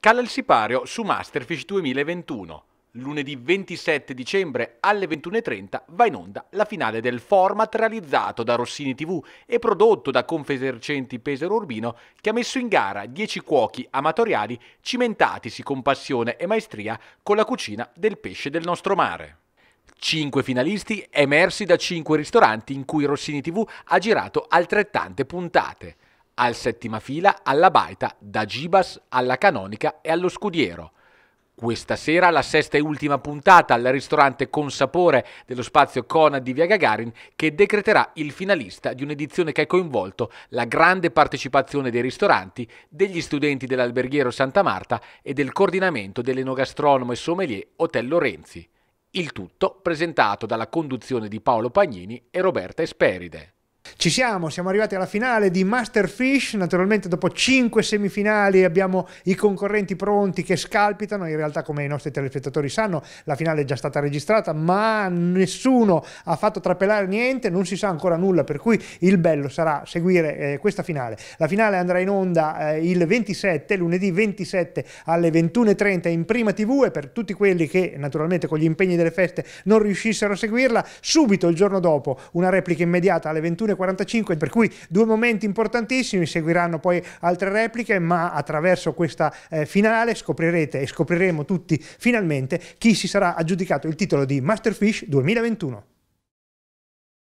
Cala il sipario su Masterfish 2021. Lunedì 27 dicembre alle 21.30 va in onda la finale del format realizzato da Rossini TV e prodotto da Confesercenti Pesaro Urbino che ha messo in gara 10 cuochi amatoriali cimentatisi con passione e maestria con la cucina del pesce del nostro mare. 5 finalisti emersi da 5 ristoranti in cui Rossini TV ha girato altrettante puntate al settima fila, alla baita, da Gibas alla canonica e allo scudiero. Questa sera la sesta e ultima puntata al ristorante con sapore dello spazio Conad di Via Gagarin che decreterà il finalista di un'edizione che ha coinvolto la grande partecipazione dei ristoranti, degli studenti dell'alberghiero Santa Marta e del coordinamento dell'enogastronomo e sommelier Hotel Lorenzi. Il tutto presentato dalla conduzione di Paolo Pagnini e Roberta Esperide. Ci siamo, siamo arrivati alla finale di Masterfish, naturalmente dopo cinque semifinali abbiamo i concorrenti pronti che scalpitano, in realtà come i nostri telespettatori sanno la finale è già stata registrata ma nessuno ha fatto trapelare niente, non si sa ancora nulla per cui il bello sarà seguire eh, questa finale. La finale andrà in onda eh, il 27, lunedì 27 alle 21.30 in prima tv e per tutti quelli che naturalmente con gli impegni delle feste non riuscissero a seguirla, subito il giorno dopo una replica immediata alle 21.30 1.45, per cui due momenti importantissimi, seguiranno poi altre repliche, ma attraverso questa eh, finale scoprirete e scopriremo tutti finalmente chi si sarà aggiudicato il titolo di Masterfish 2021.